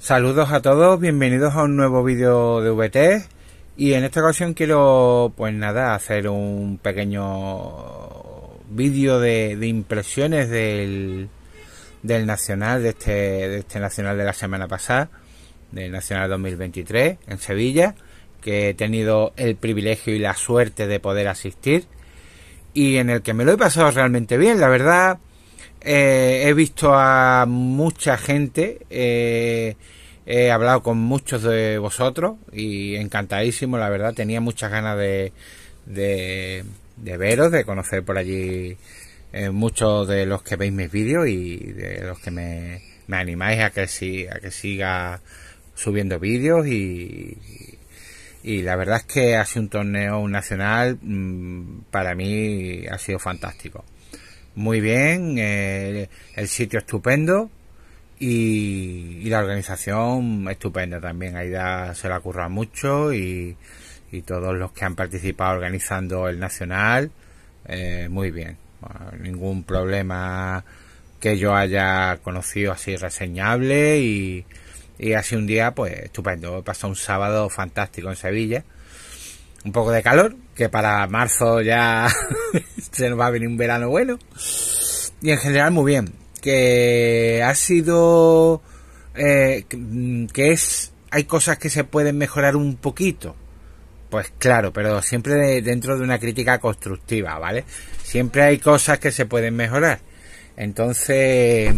Saludos a todos, bienvenidos a un nuevo vídeo de VT y en esta ocasión quiero pues nada hacer un pequeño vídeo de, impresiones del, del nacional de este, de este nacional de la semana pasada del nacional 2023 en Sevilla que he tenido el privilegio y la suerte de poder asistir y en el que me lo he pasado realmente bien la verdad eh, he visto a mucha gente, eh, he hablado con muchos de vosotros y encantadísimo, la verdad, tenía muchas ganas de, veros, de conocer por allí eh, muchos de los que veis mis vídeos y de los que me, animáis a que, a que siga subiendo vídeos y, y la verdad es que ha un torneo nacional mm, para mí ha sido fantástico muy bien, eh, el sitio estupendo y, la organización estupenda también. Aida se la curra mucho y, todos los que han participado organizando el Nacional, eh, muy bien. ningún problema que yo haya conocido así reseñable y, así un día pues estupendo. He pasado un sábado fantástico en Sevilla un poco de calor, que para marzo ya se nos va a venir un verano bueno. Y en general muy bien. Que ha sido... Eh, mm, que es... Hay cosas que se pueden mejorar un poquito. Pues claro, pero siempre dentro de una crítica constructiva, ¿vale? Siempre hay cosas que se pueden mejorar. Entonces...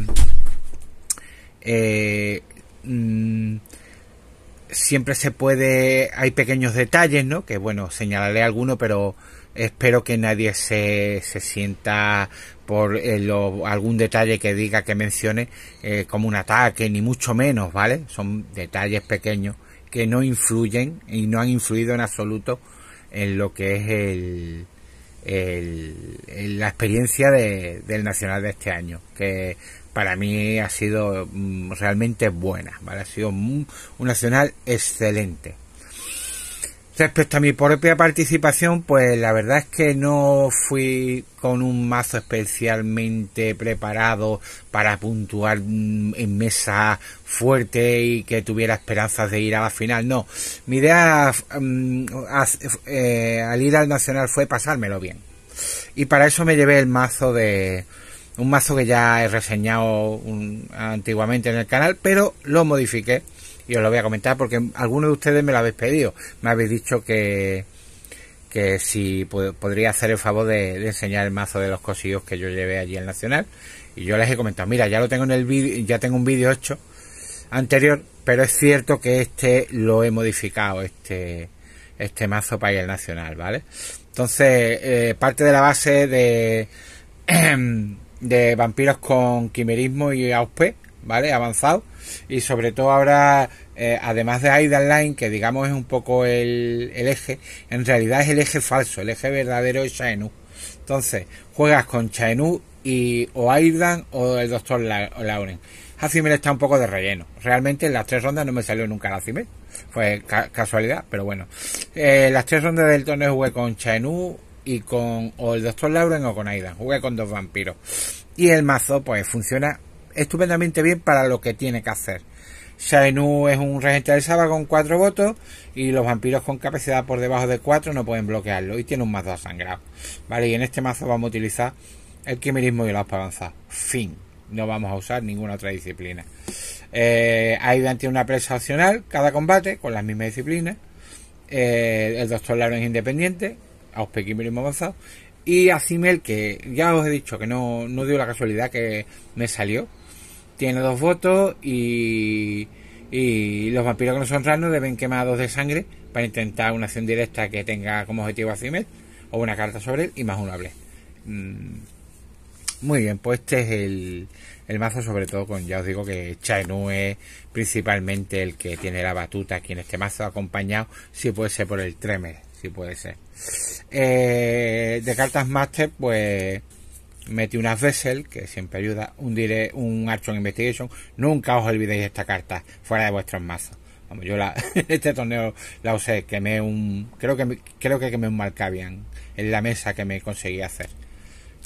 Eh, mm, siempre se puede, hay pequeños detalles, ¿no? Que bueno, señalaré alguno, pero espero que nadie se, se sienta por eh, algún detalle que diga que mencione eh, como un ataque, ni mucho menos, ¿vale? Son detalles pequeños que no influyen y no han influido en absoluto en lo que es la experiencia del Nacional de este año. Que para mí ha sido mm, realmente buena, Ha sido un, nacional excelente. Respecto a mi propia participación, pues la verdad es que no fui con un mazo especialmente preparado para puntuar mm, en mesa fuerte y que tuviera esperanzas de ir a la final. No, mi idea mm, eh, al ir al Nacional fue pasármelo bien. Y para eso me llevé el mazo de, un mazo que ya he reseñado antiguamente en el canal, pero lo modifiqué y os lo voy a comentar porque algunos de ustedes me lo habéis pedido, me habéis dicho que, que si podría hacer el favor de, enseñar el mazo de los cosillos que yo llevé allí al Nacional y yo les he comentado, mira, ya lo tengo en el vídeo, ya tengo un vídeo hecho anterior, pero es cierto que este lo he modificado, este, este mazo para ir al Nacional, ¿vale? Entonces, eh, parte de la base de... de vampiros con quimerismo y ausp, ¿vale? Avanzado. Y sobre todo ahora, eh, además de Aidan Line, que digamos es un poco el, eje, en realidad es el eje falso, el eje verdadero es Chaenú. Entonces, juegas con Chaenú y o Aidan o el Doctor Lauren. Hacimel está un poco de relleno. Realmente en las tres rondas no me salió nunca Hacimel. Fue casualidad, pero bueno. Eh, las tres rondas del torneo jugué con Chainu, y con o el Doctor Lauren o con Aidan. Jugué con dos vampiros. Y el mazo, pues funciona estupendamente bien para lo que tiene que hacer. Shainu es un regente del Saba con cuatro votos y los vampiros con capacidad por debajo de cuatro no pueden bloquearlo y tiene un mazo sangrado. Vale, y en este mazo vamos a utilizar el quimerismo y la esperanza. Fin. No vamos a usar ninguna otra disciplina. Eh, Aidan tiene una presa opcional cada combate con las mismas disciplinas. Eh, el Doctor Lauren es independiente Mínimo Avanzado. Y Acimel, que ya os he dicho que no, no dio la casualidad que me salió. Tiene dos votos y, y los vampiros que no son raros deben quemar dos de sangre para intentar una acción directa que tenga como objetivo a Acimel o una carta sobre él y más uno mm, Muy bien, pues este es el, el mazo, sobre todo con, ya os digo que Chainu es principalmente el que tiene la batuta aquí en este mazo, acompañado, si puede ser por el Tremer, si puede ser. Eh, de cartas máster pues metí una Vessel, que siempre ayuda, un, dire, un archon Investigation. Nunca os olvidéis esta carta fuera de vuestros mazos. Vamos, yo la, este torneo la usé, quemé un. Creo que, creo que quemé un Malkavian en la mesa que me conseguí hacer.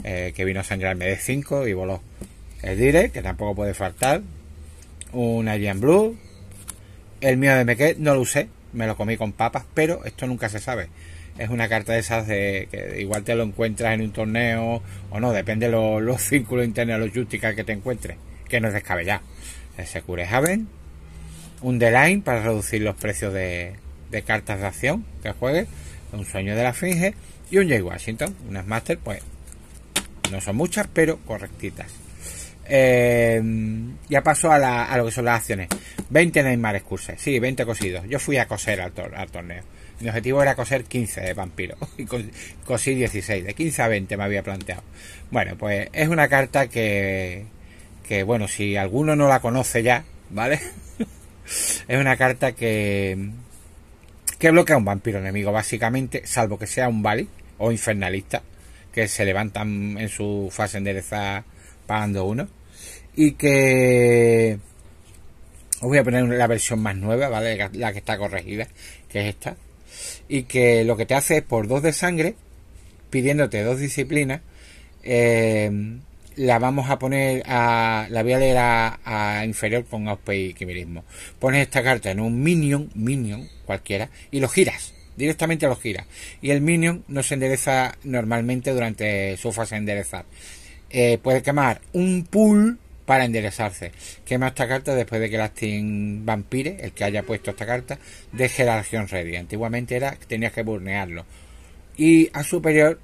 Eh, que vino a sangrarme de 5 y voló. El Dire, que tampoco puede faltar. Un Alien Blue. El mío de Mequet no lo usé, me lo comí con papas, pero esto nunca se sabe es una carta de esas de que igual te lo encuentras en un torneo o no, depende los, los círculos internos, los justicas que te encuentres, que no es descabellado. Eh, Secure Haven, un The para reducir los precios de, cartas de acción que juegues, un sueño de la Finge y un Jay Washington, unas Master, pues no son muchas, pero correctitas. Em, ya paso a, la, a, lo que son las acciones. 20 Neymar Excurses, sí, 20 cosidos. Yo fui a coser al torneo. Mi objetivo era coser 15 de vampiro y cosí 16, de 15 a 20 me había planteado. Bueno, pues es una carta que, que bueno, si alguno no la conoce ya, ¿vale? es una carta que, que bloquea un vampiro enemigo, básicamente, salvo que sea un Bali o infernalista, que se levantan en su fase enderezada pagando uno. Y que os voy a poner la versión más nueva, ¿vale? La que está corregida, que es esta y que lo que te hace es por dos de sangre, pidiéndote dos disciplinas, eh, la vamos a poner a la voy a leer a, inferior con auspicismo. Pones esta carta en un minion, minion cualquiera, y lo giras, directamente lo giras. Y el minion no se endereza normalmente durante su fase de enderezar. Eh, puede quemar un pool para enderezarse. Quema esta carta después de que Team Vampire, el que haya puesto esta carta, deje la región ready. Antiguamente era que tenías que burnearlo. Y a superior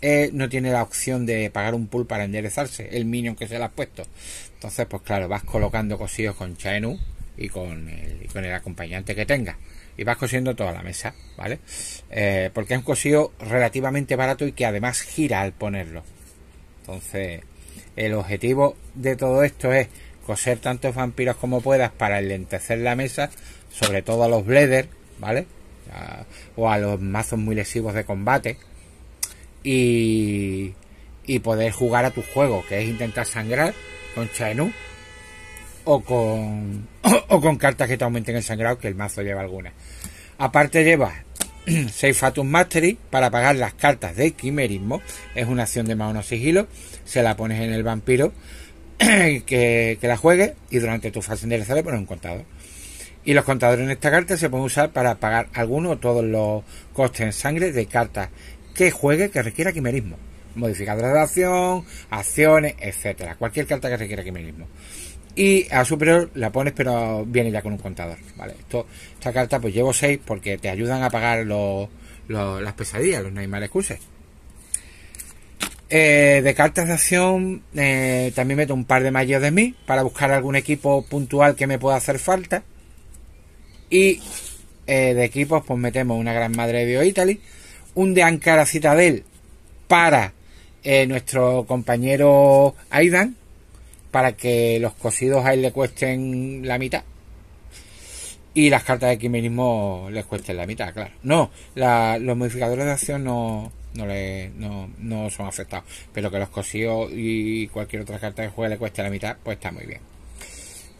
eh, no tiene la opción de pagar un pool para enderezarse, el minion que se le ha puesto. Entonces, pues claro, vas colocando cosillos con Chaenu y con el, con el acompañante que tenga y vas cosiendo toda la mesa, ¿vale? Eh, porque es un cosido relativamente barato y que además gira al ponerlo. Entonces, el objetivo de todo esto es coser tantos vampiros como puedas para enlentecer la mesa, sobre todo a los bleders, ¿vale? o a los mazos muy lesivos de combate. Y, y poder jugar a tu juego, que es intentar sangrar con chenu o con, o, con cartas que te aumenten el sangrado, que el mazo lleva algunas. Aparte lleva 6 Fatum Mastery para pagar las cartas de quimerismo. Es una acción de más no sigilo. Se la pones en el vampiro que, la juegue y durante tu fase de le pones un contador. Y los contadores en esta carta se pueden usar para pagar alguno o todos los costes en sangre de cartas que juegue que requiera quimerismo. Modificadores de acción, acciones, etcétera. Cualquier carta que requiera quimerismo y a superior la pones pero viene ya con un contador vale esto esta carta pues llevo 6 porque te ayudan a pagar los, las pesadillas los Neymar excuses eh, de cartas de acción eh, también meto un par de mayos de mí para buscar algún equipo puntual que me pueda hacer falta y eh, de equipos pues metemos una gran madre de Italy un de Ankara Citadel para nuestro compañero Aidan para que los cosidos a él le cuesten la mitad y las cartas de quimerismo les cuesten la mitad, claro. No, la, los modificadores de acción no, no, le, no, no son afectados, pero que los cosidos y cualquier otra carta que juegue le cueste la mitad, pues está muy bien.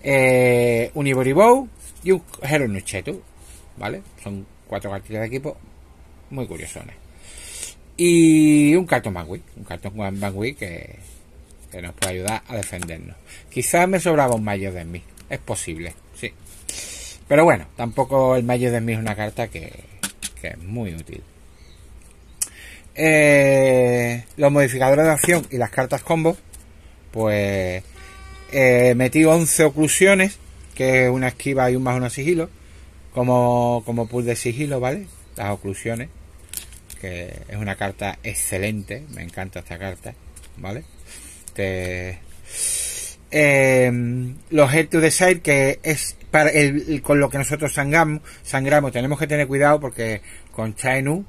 Eh, un Iboribow y un Hero Nuchetu, ¿vale? Son cuatro cartas de equipo muy curiosones. Y un cartón Bangui, un cartón Bangui que que nos puede ayudar a defendernos. Quizás me sobraba un Mayo de mí, es posible, sí. Pero bueno, tampoco el Mayo de mí es una carta que, es muy útil. Eh, los modificadores de acción y las cartas combo, pues eh, metí 11 oclusiones, que es una esquiva y un más uno sigilo, como, como pool de sigilo, ¿vale? Las oclusiones, que es una carta excelente, me encanta esta carta, ¿vale? Este, em, los Head to the Side, que es para el, con lo que nosotros sangramos, sangramos. Tenemos que tener cuidado porque con Chainu,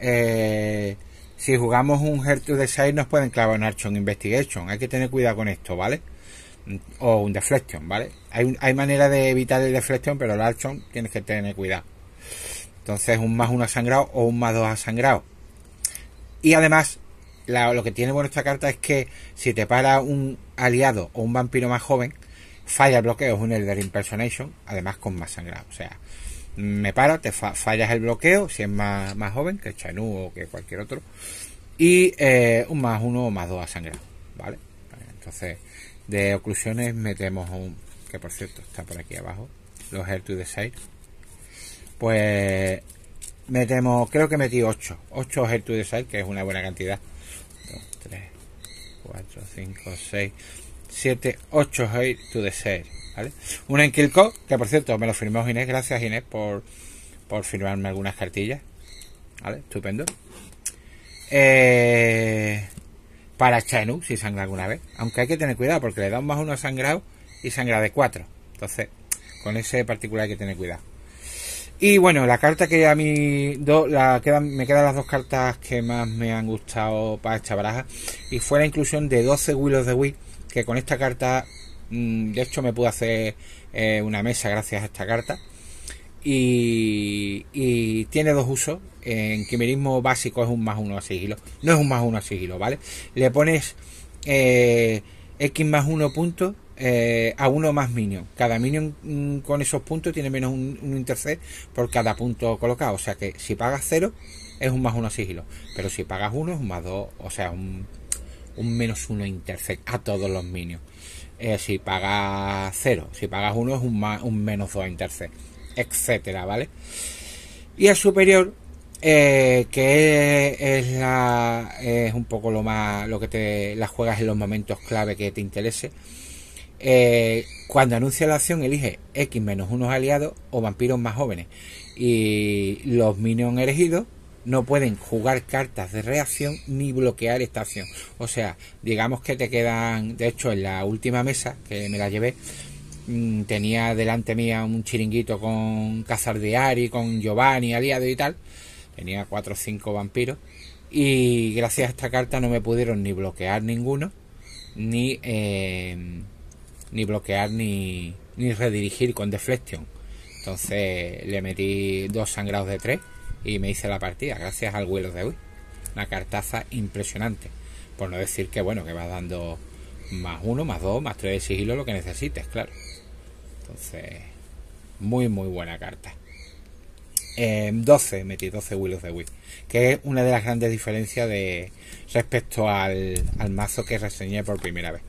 eh, si jugamos un Head to the Side, nos pueden clavar un Archon Investigation. Hay que tener cuidado con esto, ¿vale? O un Deflection, ¿vale? Hay, hay manera de evitar el Deflection, pero el Archon tienes que tener cuidado. Entonces, un más uno ha sangrado o un más dos ha sangrado. Y además, lo que tiene bueno esta carta es que si te para un aliado o un vampiro más joven, falla el bloqueo, es un Elder Impersonation, además con más sangrado. O sea, me para, te fallas el bloqueo, si es más, más joven que el Chanú o que cualquier otro, y eh, un más uno o más dos a sangrado, ¿vale? Entonces, de oclusiones metemos un, que por cierto está por aquí abajo, los Air to the Side. Pues creo que metí 8, 8 to de sal, que es una buena cantidad. 2, 3, 4, 5, 6, 7, 8 hair to the Sale. ¿vale? Una en Kilco, que por cierto me lo firmó Inés. Gracias Inés por, por firmarme algunas cartillas. ¿Vale? Estupendo. Eh, para Chainu, si sangra alguna vez. Aunque hay que tener cuidado porque le da un más uno sangrado y sangra de 4. Entonces, con ese particular hay que tener cuidado. Y bueno, la carta que a mí me quedan las dos cartas que más me han gustado para esta baraja. Y fue la inclusión de 12 Willows de Wii, que con esta carta, mm, de hecho, me pude hacer eh, una mesa gracias a esta carta. Y, y, tiene dos usos. En quimerismo básico es un más uno a sigilo. No es un más uno a sigilo, ¿vale? Le pones eh, X más uno punto eh, a uno más minion. Cada minion mm, con esos puntos tiene menos un, un por cada punto colocado. O sea que si pagas cero es un más uno sigilo. Pero si pagas uno es un más dos O sea, un, menos uno intercept a todos los minions. Eh, si pagas cero, si pagas uno es un, más, un menos dos intercept. Etcétera, ¿vale? Y el superior eh, que es, la, es un poco lo más lo que te la juegas en los momentos clave que te interese eh, cuando anuncia la acción elige X menos unos aliados o vampiros más jóvenes. Y los minions elegidos no pueden jugar cartas de reacción ni bloquear esta acción. O sea, digamos que te quedan, de hecho en la última mesa que me la llevé, mm, tenía delante mía un chiringuito con Cazardiari, con Giovanni, aliado y tal. Tenía 4 o 5 vampiros. Y gracias a esta carta no me pudieron ni bloquear ninguno, ni... Eh, ni bloquear ni, ni redirigir con deflection. Entonces le metí dos sangrados de tres y me hice la partida, gracias al vuelo de hoy. Una cartaza impresionante. Por no decir que bueno, que vas dando más uno, más dos, más tres de sigilo, lo que necesites, claro. Entonces, muy, muy buena carta. 12, em, metí 12 Willows de Wii. Que es una de las grandes diferencias de respecto al, al mazo que reseñé por primera vez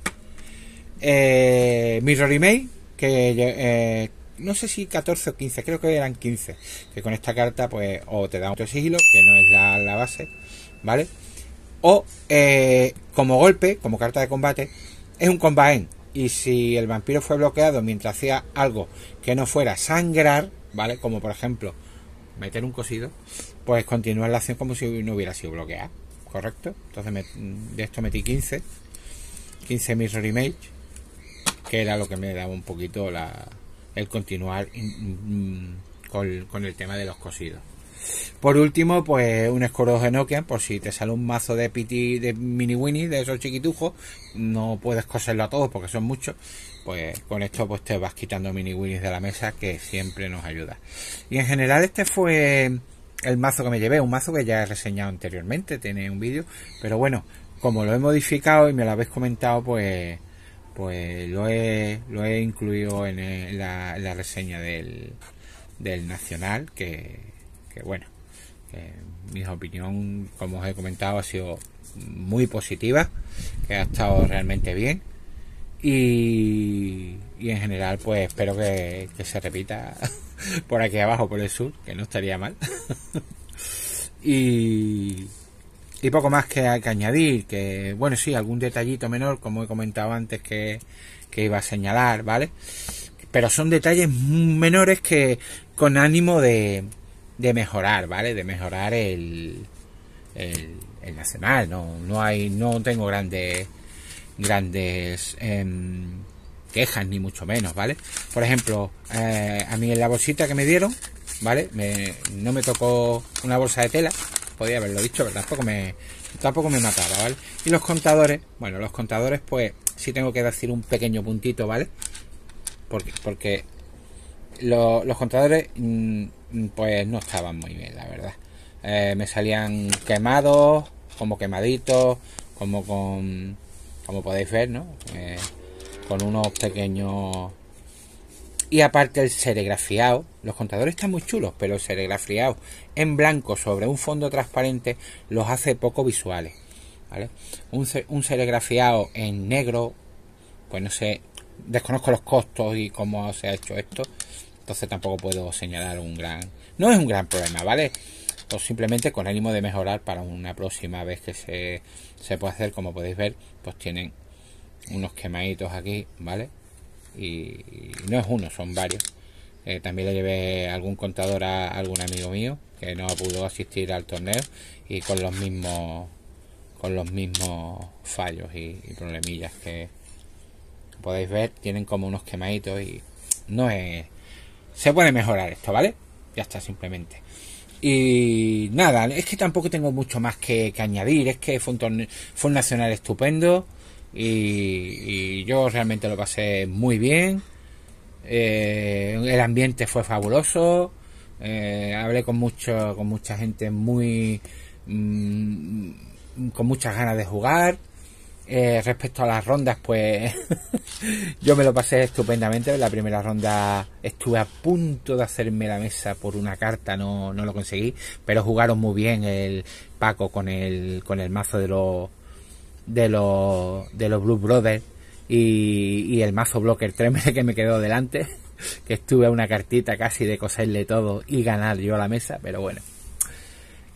eh, Mirror Email, que eh, no sé si 14 o 15, creo que eran 15. Que con esta carta, pues, o te da otro sigilo, que no es la, base, ¿vale? O eh, como golpe, como carta de combate, es un combate Y si el vampiro fue bloqueado mientras hacía algo que no fuera sangrar, ¿vale? Como por ejemplo meter un cosido, pues continúa la acción como si no hubiera sido bloqueada, ¿correcto? Entonces de esto metí 15, 15 mirror image que era lo que me daba un poquito la, el continuar mm, con, el tema de los cosidos. Por último, pues un de Nokia, por si te sale un mazo de piti, de mini winnie, de esos chiquitujos, no puedes coserlo a todos porque son muchos, pues con esto pues te vas quitando mini winnies de la mesa que siempre nos ayuda. Y en general este fue el mazo que me llevé, un mazo que ya he reseñado anteriormente, tiene un vídeo, pero bueno, como lo he modificado y me lo habéis comentado, pues pues lo he, lo he incluido en, eh, la, reseña del, Nacional, que, bueno, mi opinión, como os he comentado, ha sido muy positiva, que ha estado realmente bien. Y, en general, pues espero que, que se repita por aquí abajo, por el sur, que no estaría mal. y, y poco más que, hay que añadir, que bueno, sí, algún detallito menor, como he comentado antes que, iba a señalar, ¿vale? Pero son detalles menores que con ánimo de, mejorar, ¿vale? De mejorar el, el, el nacional, no, no hay, no tengo grandes, grandes em, quejas ni mucho menos, ¿vale? Por ejemplo, eh, a mí en la bolsita que me dieron, ¿vale? Me, no me tocó una bolsa de tela, podía haberlo dicho, pero tampoco me, tampoco me mataba, ¿vale? Y los contadores, bueno, los contadores, pues sí tengo que decir un pequeño puntito, ¿vale? Porque, porque los contadores, mm, pues no estaban muy bien, la verdad. Eh, me salían quemados, como quemaditos, como con, como podéis ver, ¿no? Eh, con unos pequeños y aparte el serigrafiado, los contadores están muy chulos, pero el serigrafiado en blanco sobre un fondo transparente los hace poco visuales. ¿vale? Un, un serigrafiado en negro, pues no sé, desconozco los costos y cómo se ha hecho esto, entonces tampoco puedo señalar un gran... No es un gran problema, ¿vale? Pues simplemente con ánimo de mejorar para una próxima vez que se, se pueda hacer, como podéis ver, pues tienen unos quemaditos aquí, ¿vale? y, no es uno, son varios. Eh, también le llevé algún contador a algún amigo mío que no pudo asistir al torneo y con los mismos con los mismos fallos y, problemillas que podéis ver tienen como unos quemaditos y no es se puede mejorar esto vale ya está simplemente y nada es que tampoco tengo mucho más que, que añadir es que fue un torneo, fue un nacional estupendo y, yo realmente lo pasé muy bien. Eh, el ambiente fue fabuloso. Eh, hablé con mucho, con mucha gente muy mm, con muchas ganas de jugar. Eh, respecto a las rondas, pues yo me lo pasé estupendamente. la primera ronda estuve a punto de hacerme la mesa por una carta, no, no lo conseguí, pero jugaron muy bien el Paco con el, con el mazo de los de los, de los Blue Brothers y, el mazo Blocker Tremere que me quedó delante, que estuve a una cartita casi de coserle todo y ganar yo a la mesa, pero bueno.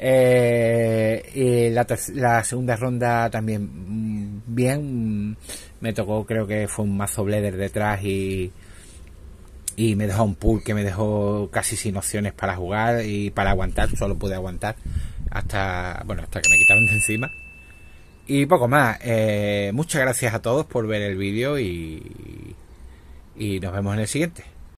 Eh, y la, la, segunda ronda también mm, bien. Me tocó, creo que fue un mazo Blader detrás y, y me dejó un pool que me dejó casi sin opciones para jugar y para aguantar. Solo pude aguantar hasta, bueno, hasta que me quitaron de encima. Y poco más. Eh, muchas gracias a todos por ver el vídeo y, y nos vemos en el siguiente.